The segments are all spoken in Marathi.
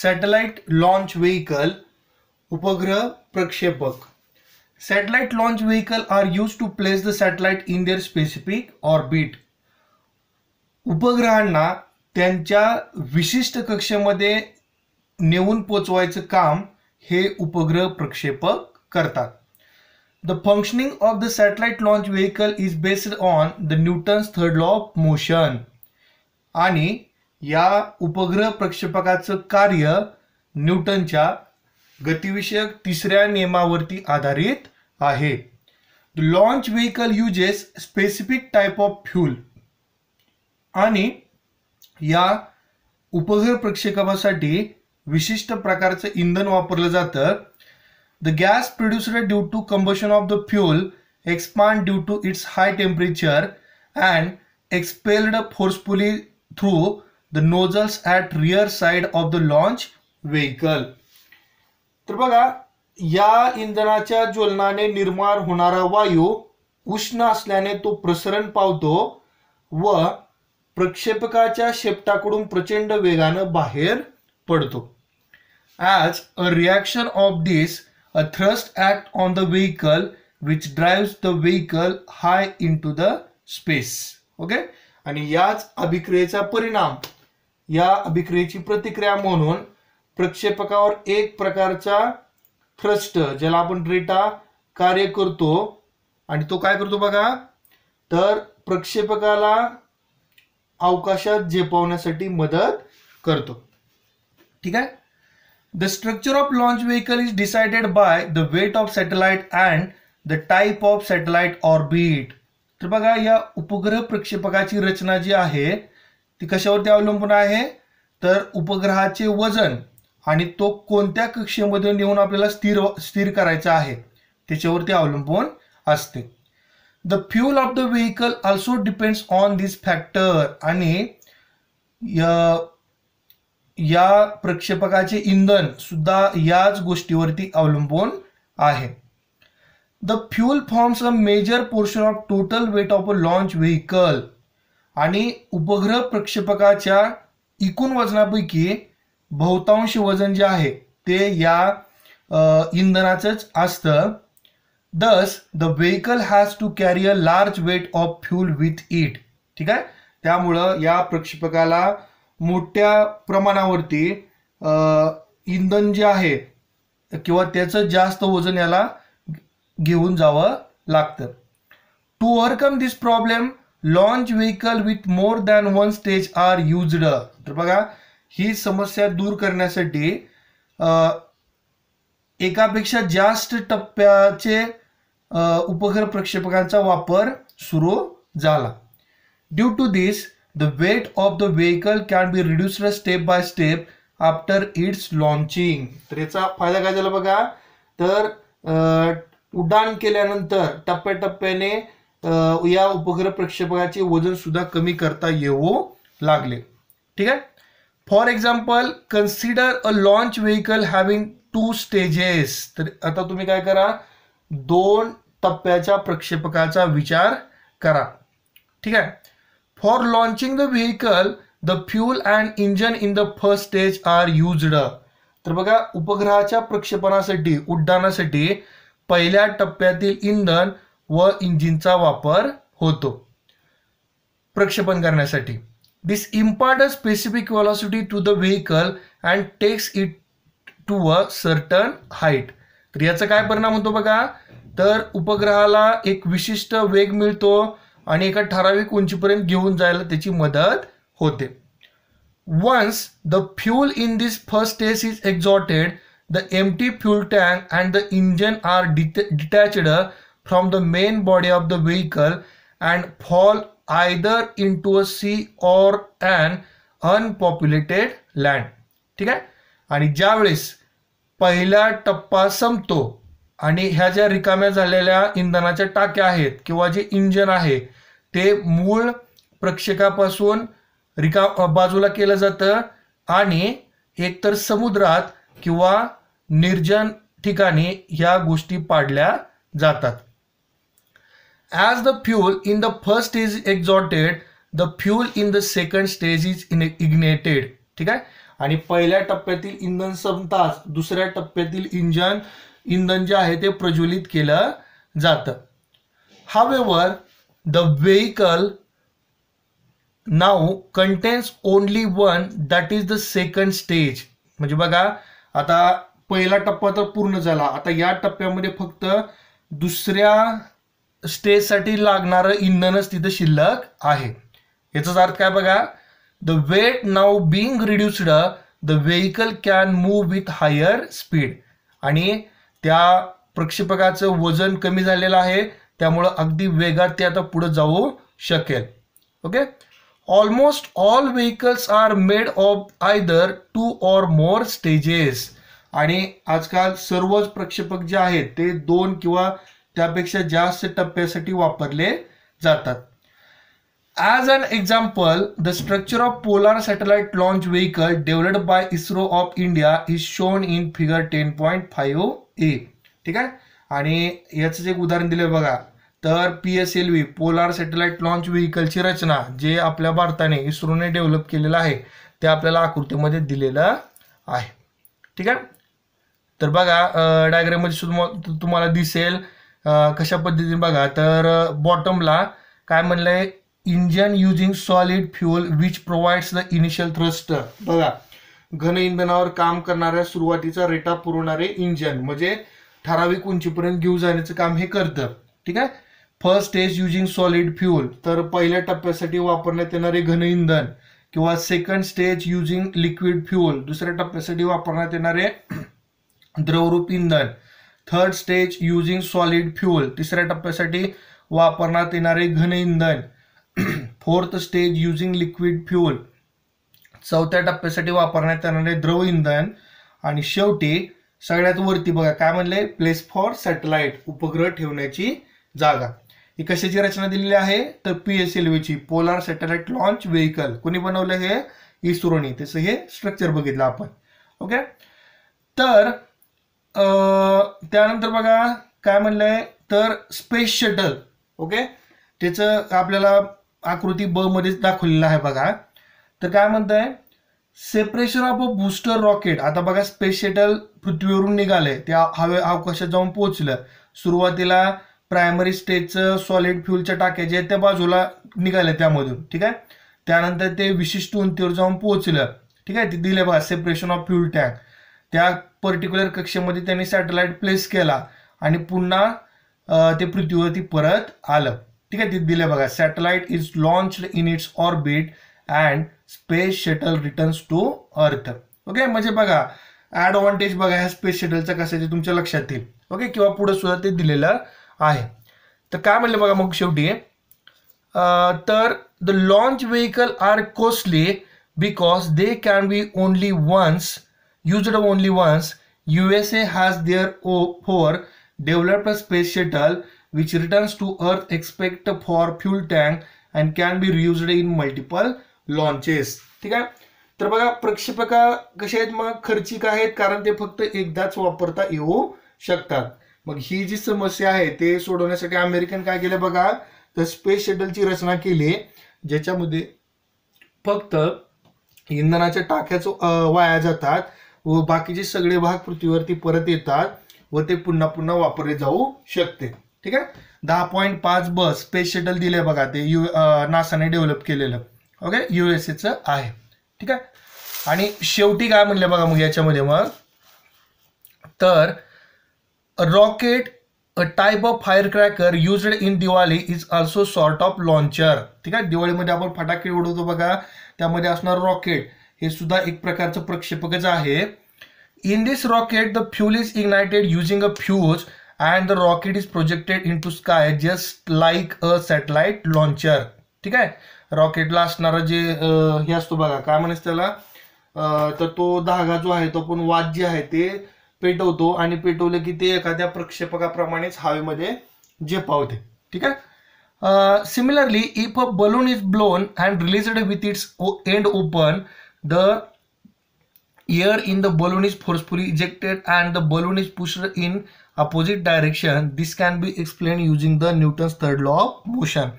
सॅटेलाइट लॉन्च व्हेकल उपग्रह प्रक्षेपक satellite launch vehicle are use to place the satellite in their specific orbit उपग्रहांना त्यांच्या विशिष्ट कक्षेमध्ये नेऊन पोचवायचं काम हे उपग्रह प्रक्षेपक करतात the functioning of the satellite launch vehicle is based on the Newton's third law of motion आणि या उपग्रह प्रक्षेपकाचं कार्य न्यूटनच्या गतिविषयक तिसऱ्या नियमावरती आधारित आहे launch vehicle uses specific type of fuel आणि या उपग्रह प्रक्षेपकासाठी विशिष्ट प्रकारचं इंधन वापरलं जातं the gas producer due to combustion of the fuel expand due to its high temperature and expelled forcefully through the nozzles at rear side of the launch vehicle तर बघा या इंधनाच्या ज्वलनाने निर्माण होणारा वायू उष्ण असल्याने तो प्रसरण पावतो व प्रक्षेपकाच्या शेपटाकडून प्रचंड वेगानं बाहेर पडतो as a reaction of this a thrust act on the vehicle which drive the vehicle high into the space okay आणि याच अभिक्रियेचा परिणाम या अभिक्रियेची प्रतिक्रिया म्हणून प्रक्षेपकावर एक प्रकारचा थ्रस्ट ज्याला आपण रेटा कार्य करतो आणि तो काय करतो बघा तर प्रक्षेपकाला अवकाशात झेपवण्यासाठी मदत करतो ठीक आहे the structure of launch vehicle is decided by the weight of satellite and the type of satellite orbit तर बघा या उपग्रह प्रक्षेपकाची रचना जी आहे ती कशावरती अवलंबून आहे तर उपग्रहाचे वजन आणि तो कोणत्या कक्षेमध्ये नेऊन आपल्याला स्थिर स्थिर करायचा आहे त्याच्यावरती अवलंबून असते the fuel of the vehicle also depends on this factor आणि या प्रक्षेपकाचे इंधन सुद्धा याच गोष्टीवरती अवलंबून आहे the fuel forms a major portion of total weight of a launch vehicle आणि उपग्रह प्रक्षेपकाच्या एकूण वजनापैकी बहुतांश वजन जे आहे ते या इंधनाचंच असतं thus the vehicle has to carry a large weight of fuel with it ठीक आहे त्यामुळं या प्रक्षेपकाला मोठ्या प्रमाणावरती इंधन जे आहे किंवा त्याचं जास्त वजन याला घेऊन जावं लागतं to overcome this problem launch vehicle with more than one stage are used तर बघा ही समस्या दूर करण्यासाठी एकापेक्षा जास्त टप्प्याचे उपग्रह प्रक्षेपकांचा वापर सुरू झाला due to this the weight of the vehicle can be reduced step by step after its launching तर याचा फायदा काय झाला बघा तर उड्डाण केल्यानंतर टप्प्याटप्प्याने या उपग्रह प्रक्षेपकाचे वजन सुद्धा कमी करता येऊ लागले ठीक आहे for example consider a launch vehicle having two stages तर आता तुम्ही काय करा दोन टप्प्याच्या प्रक्षेपकाचा विचार करा ठीक आहे for launching the vehicle the fuel and engine in the first stage are used तर बघा उपग्रहाच्या प्रक्षेपणासाठी उड्डाणासाठी पहिल्या टप्प्यातील इंधन व इंजिनचा वापर होतो प्रक्षेपण करण्यासाठी this impart a specific velocity to the vehicle and takes it to a certain height तर याचा काय परिणाम होतो बघा तर उपग्रहाला एक विशिष्ट वेग मिळतो आणि एका ठराविक उंचीपर्यंत घेऊन जायला त्याची मदत होते once the fuel in this first stage is exhausted the empty fuel tank and the engine are detached from the main body of the vehicle and fall either into a sea or an unpopulated land ठीक आहे आणि ज्यावेळेस पहिला टप्पा संपतो आणि ह्या ज्या रिकाम्या झालेल्या इंधनाच्या टाक्या आहेत किंवा जे इंजन आहे ते मूळ प्रक्षेकापासून रिका बाजूला केलं जातं आणि एकतर समुद्रात किंवा निर्जन ठिकाणी ह्या गोष्टी पाडल्या जातात As the fuel in the first stage is exhausted the fuel in the second stage is ignited ignited ठीक आहे आणि पहिल्या टप्प्यातील इंधन संपताच दुसऱ्या टप्प्यातील इंजन इंधन जे आहे ते प्रज्वलित केलं जातं however the vehicle now contains only one that is the second stage म्हणजे बघा आता पहिला टप्पा तर पूर्ण झाला आता या टप्प्यामध्ये फक्त दुसऱ्या स्टेजसाठी लागणारं इंधनच तिथं शिल्लक आहे याचाच अर्थ काय बघा the weight now being reduced the vehicle can move with higher speed आणि त्या प्रक्षेपकाचं वजन कमी झालेलं आहे त्यामुळं अगदी वेगात ते आता पुढे जाऊ शकेल okay almost all vehicles are made of either two or more stages आणि आजकाल सर्वच प्रक्षेपक जे आहेत ते दोन किंवा त्यापेक्षा जास्त टप्प्यासाठी वापरले जातात as an example the structure of polar satellite launch vehicle developed by ISRO of India is shown in figure ten point five A ठीक आहे आणि याचंच एक उदाहरण दिलं बघा तर P S L V polar satellite launch व्हेकलची रचना जे आपल्या भारताने इस्रोने डेव्हलप केलेलं आहे ते आपल्याला आकृतीमध्ये दिलेलं आहे ठीक आहे तर बघा डायग्राममध्ये सुद्धा तुम्हाला दिसेल कशा पद्धतीने बघा तर बॉटमला काय म्हणलंय engine using solid fuel which provides the initial thrust बघा घन इंधनावर काम करणाऱ्या सुरुवातीचा रेटा पुरवणारे इंजन म्हणजे ठराविक उंचीपर्यंत घेऊ जाण्याचं काम हे करतं ठीक आहे first stage using solid fuel तर पहिल्या टप्प्यासाठी वापरण्यात येणारे घन इंधन किंवा second stage using liquid fuel दुसऱ्या टप्प्यासाठी वापरण्यात येणारे द्रवरूप इंधन third stage using solid fuel तिसऱ्या टप्प्यासाठी वापरण्यात येणारे घन इंधन fourth stage using liquid fuel चौथ्या टप्प्यासाठी वापरण्यात येणारे द्रव इंधन आणि शेवटी सगळ्यात वरती बघा काय म्हणले प्लेस फॉर सॅटेलाइट उपग्रह ठेवण्याची जागा ही कशाची रचना दिलेली आहे तर पी एस एल व्हीची पोलार सॅटेलाइट लॉन्च व्हेकल कोणी बनवलं हे इस्रोनी त्याचं हे स्ट्रक्चर बघितलं आपण ओके तर त्यानंतर बघा काय म्हणलंय तर स्पेस शटल ओके त्याचं आपल्याला आकृती ब मध्येच दाखवलेलं आहे बघा तर काय म्हणताय separation of a booster rocket आता बघा स्पेस शटल पृथ्वीवरून निघाले ते हवे अवकाशात जाऊन पोहोचलं सुरुवातीला प्रायमरी स्टेजचं सॉलिड फ्यूलच्या टाक्या जे त्या बाजूला निघाले त्यामधून ठीक आहे त्यानंतर ते विशिष्ट उंचीवर जाऊन पोहोचलं ठीक आहे ते दिले बघा सेपरेशन ऑफ फ्यूल टँक त्या पर्टिक्युलर कक्षेमध्ये त्यांनी सॅटेलाइट प्लेस केला आणि पुन्हा ते पृथ्वीवरती परत आलं ठीक आहे तिथे दिलं बघा satellite is launched in its orbit and space shuttle returns to earth okay म्हणजे बघा ॲडव्हान्टेज बघा ह्या स्पेस शटलचा कसं तुमच्या लक्षात येईल ओके किंवा पुढे सुद्धा ते दिलेलं आहे तर काय म्हणलं बघा मग शेवटी तर the launch vehicle are costly because they can be only once once. Only once their has there for shuttle space shuttle which returns to earth fuel for fuel tank and can be multiple in multiple आहे तर बघा प्रक्षेपक आहेत मग खर्चिक आहेत कारण ते फक्त एकदाच वापरता येऊ शकतात मग ही जी समस्या आहे ते सोडवण्यासाठी अमेरिकन काय केलं बघा तर स्पेस शटलची रचना केली ज्याच्यामध्ये फक्त इंधनाच्या टाक्याच वाया जातात व बाकीचे सगळे भाग पृथ्वीवरती परत येतात व ते पुन्हा पुन्हा वापरले जाऊ शकते ठीक आहे दहा पॉईंट पाच बस स्पेस शटल दिले बघा ते यु नासाने डेव्हलप केलेलं ओके यू आहे ठीक आहे आणि शेवटी काय म्हणलं बघा मग याच्यामध्ये मग तर rocket a type of fire cracker use in Diwali is also sort of launcher ठीक आहे दिवाळीमध्ये आपण फटाके उडवतो बघा त्यामध्ये असणार रॉकेट हे सुद्धा एक प्रकारचं प्रक्षेपकच आहे in this rocket the fuel is ignited using a fuse and the rocket is projected into sky just like a satellite launcher ठीक आहे रॉकेटला असणारं जे हे असतो बघा काय म्हणेस त्याला तर तो धागा जो आहे तो पण वाद जे आहे ते पेटवतो आणि पेटवलं की ते एखाद्या प्रक्षेपकाप्रमाणेच हवेमध्ये जे पावते ठीक आहे similarly if a balloon is blown and released with its end open the air in the balloon is forcefully ejected and the balloon is pushed in opposite direction this can be explained using the newton's third law of motion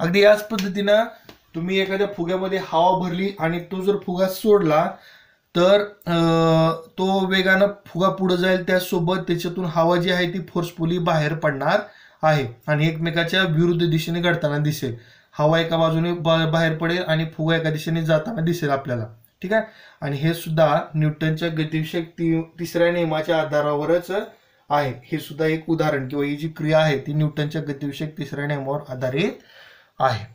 अगदी याच पद्धतीनं तुम्ही एखाद्या फुग्यामध्ये हवा भरली आणि तो जर फुगा सोडला तर तो वेगानं फुगा पुढे जाईल त्यासोबत त्याच्यातून हवा जी आहे ती फोर्सफुली बाहेर पडणार आहे आणि एकमेकाच्या विरुद्ध दिशेने घडताना दिसेल हवा एका बाजूने बाहेर पडेल आणि फुगा एका दिशेने जाताना दिसेल आपल्याला ठीक आहे आणि हे सुद्धा न्यूटनच्या गतिविषयक ती तिसऱ्या नियमाच्या आधारावरच आहे हे सुद्धा एक उदाहरण किंवा ही जी क्रिया आहे ती न्यूटनच्या गतिविषयक तिसऱ्या नियमावर आधारित आहे